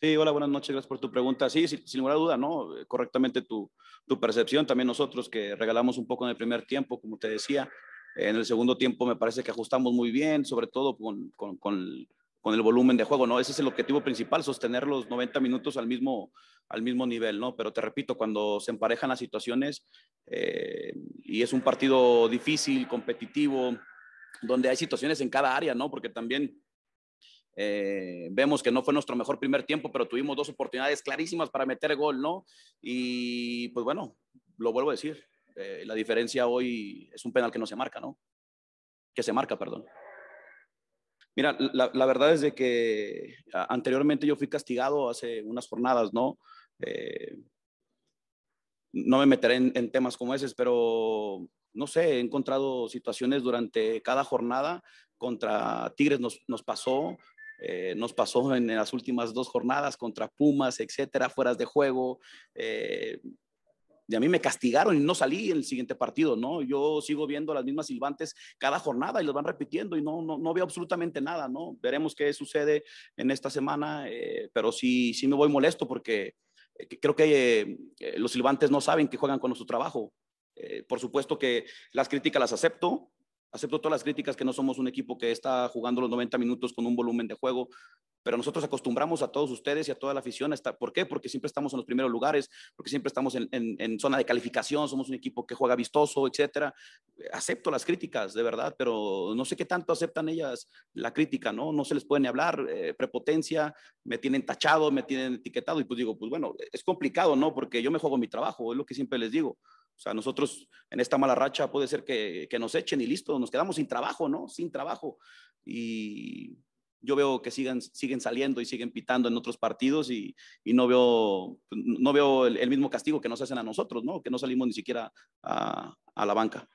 Sí, hola, buenas noches, gracias por tu pregunta. Sí, sin, ninguna duda, ¿no? Eh, correctamente tu, tu, percepción, también nosotros que regalamos un poco en el primer tiempo, como te decía, en el segundo tiempo me parece que ajustamos muy bien, sobre todo con, con, con, el volumen de juego, ¿no? Ese es el objetivo principal, sostener los 90 minutos al mismo, al mismo nivel, ¿no? Pero te repito, cuando se emparejan las situaciones eh, y es un partido difícil, competitivo, donde hay situaciones en cada área, ¿no? Porque también eh, vemos que no fue nuestro mejor primer tiempo, pero tuvimos dos oportunidades clarísimas para meter gol, ¿no? Y pues bueno, lo vuelvo a decir, eh, la diferencia hoy es un penal que no se marca, ¿no? Que se marca, perdón. Mira, la, la verdad es de que anteriormente yo fui castigado hace unas jornadas, ¿no? Eh, no me meteré en, temas como ese, pero no sé, he encontrado situaciones durante cada jornada. Contra Tigres nos, nos pasó, eh, nos pasó en, las últimas dos jornadas contra Pumas, etcétera, fueras de juego. Eh, y a mí me castigaron y no salí en el siguiente partido, ¿no? Yo sigo viendo las mismas silbantes cada jornada y los van repitiendo y no, no, veo absolutamente nada, ¿no? Veremos qué sucede en esta semana, eh, pero sí, sí me voy molesto porque creo que los silbantes no saben que juegan con su trabajo. por supuesto que las críticas las acepto, acepto todas las críticas que no somos un equipo que está jugando los 90 minutos con un volumen de juego, pero nosotros acostumbramos a todos ustedes y a toda la afición a ¿Por qué? Porque siempre estamos en los primeros lugares, porque siempre estamos en, en, zona de calificación, somos un equipo que juega vistoso, etcétera. Acepto las críticas, de verdad, pero no sé qué tanto aceptan ellas la crítica, ¿no? No se les puede ni hablar, eh, prepotencia, me tienen tachado, me tienen etiquetado, y pues digo, pues bueno, es complicado, ¿no? Porque yo me juego mi trabajo, es lo que siempre les digo. O sea, nosotros en esta mala racha puede ser que, nos echen y listo, nos quedamos sin trabajo, ¿no? Sin trabajo. Y yo veo que sigan, siguen saliendo y siguen pitando en otros partidos y, no veo, no veo el, mismo castigo que nos hacen a nosotros, ¿no? Que no salimos ni siquiera a la banca.